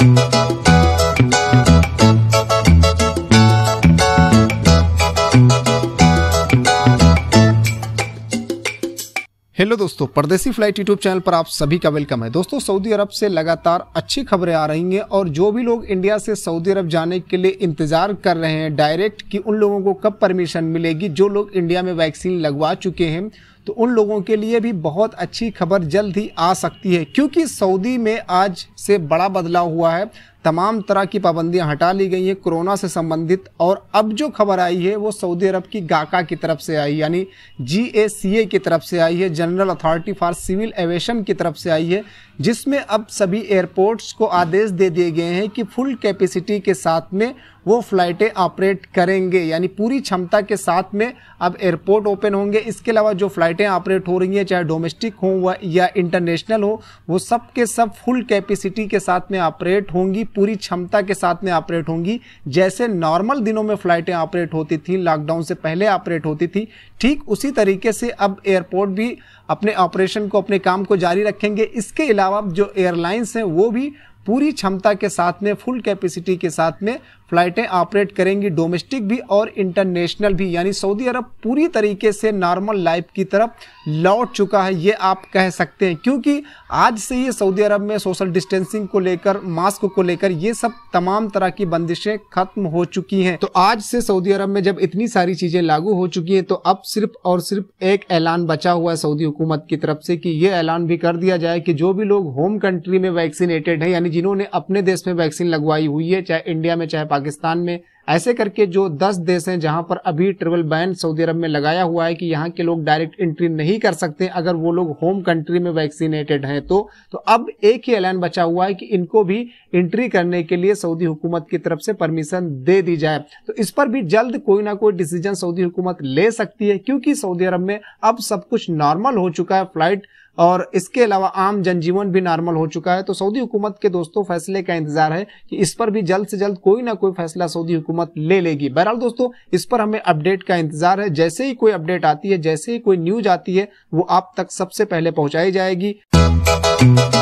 hello दोस्तों परदेसी flight YouTube channel पर आप सभी का वेलकम है दोस्तों सऊदी अरब से लगातार अच्छी खबरें आ रही हैं और जो भी लोग इंडिया से सऊदी अरब जाने के लिए इंतजार कर रहे हैं डायरेक्ट कि उन लोगों को कब परमिशन मिलेगी जो लोग इंडिया में वैक्सीन लगवा चुके हैं तो उन लोगों के लिए भी बहुत अच्छी खबर जल्द ही आ सकती है क्योंकि सऊदी में आज से बड़ा बदलाव हुआ है तमाम तरह की पाबंदियां हटा ली गई हैं कोरोना से संबंधित और अब जो खबर आई है वो सऊदी अरब की गाका की तरफ से आई यानी जी की तरफ से आई है General Authority for Civil Aviation की तरफ से आई है जिसमें अब सभी एयरपोर्ट्स को आदेश दे दिए गए हैं कि फुल कैपेसिटी के साथ में वो फ्लाइटें ऑपरेट करेंगे यानी पूरी क्षमता के साथ में अब एयरपोर्ट ओपन होंगे इसके अलावा जो फ्लाइटें ऑपरेट हो रही हैं चाहे डोमेस्टिक हों या इंटरनेशनल हो वो सब के सब फुल कैपेसिटी के साथ में ऑपरेट होंगी पूरी क्षमता के साथ में ऑपरेट होंगी जैसे नॉर्मल दिनों में फ्लाइटें ऑपरेट होती थी लॉकडाउन से पहले ऑपरेट होती थी ठीक उसी तरीके से अब एयरपोर्ट भी अपने ऑपरेशन को अपने काम को जारी रखेंगे इसके अलावा जो एयरलाइंस हैं वो भी पूरी क्षमता के साथ में फुल कैपेसिटी के साथ में फ्लाइटें ऑपरेट करेंगी डोमेस्टिक भी और इंटरनेशनल भी यानी सऊदी अरब पूरी तरीके से नॉर्मल लाइफ की तरफ लौट चुका है ये आप कह सकते हैं क्योंकि आज से ही सऊदी अरब में सोशल डिस्टेंसिंग को लेकर मास्क को लेकर ये सब तमाम तरह की बंदिशें खत्म हो चुकी हैं तो आज से सऊदी अरब में जब इतनी सारी चीज़ें लागू हो चुकी हैं तो अब सिर्फ और सिर्फ एक ऐलान बचा हुआ है सऊदी हुकूमत की तरफ से कि ये ऐलान भी कर दिया जाए कि जो भी लोग होम कंट्री में वैक्सीनेटेड है यानी जिन्होंने अपने देश में वैक्सीन लगवाई हुई है चाहे इंडिया में चाहे पाकिस्तान में ऐसे करके जो 10 देश हैं जहां पर अभी ट्रेवल बैन सऊदी अरब में लगाया हुआ है कि यहां के लोग डायरेक्ट एंट्री नहीं कर सकते अगर वो लोग होम कंट्री में वैक्सीनेटेड हैं तो तो अब एक ही ऐलान बचा हुआ है कि इनको भी एंट्री करने के लिए सऊदी हुकूमत की तरफ से परमिशन दे दी जाए तो इस पर भी जल्द कोई ना कोई डिसीजन सऊदी हुकूमत ले सकती है क्योंकि सऊदी अरब में अब सब कुछ नॉर्मल हो चुका है फ्लाइट और इसके अलावा आम जनजीवन भी नॉर्मल हो चुका है तो सऊदी हुकूमत के दोस्तों फैसले का इंतजार है कि इस पर भी जल्द से जल्द कोई ना कोई फैसला सऊदी हुकूमत हुकूमत ले लेगी बहरहाल दोस्तों इस पर हमें अपडेट का इंतजार है जैसे ही कोई अपडेट आती है जैसे ही कोई न्यूज आती है वो आप तक सबसे पहले पहुंचाई जाएगी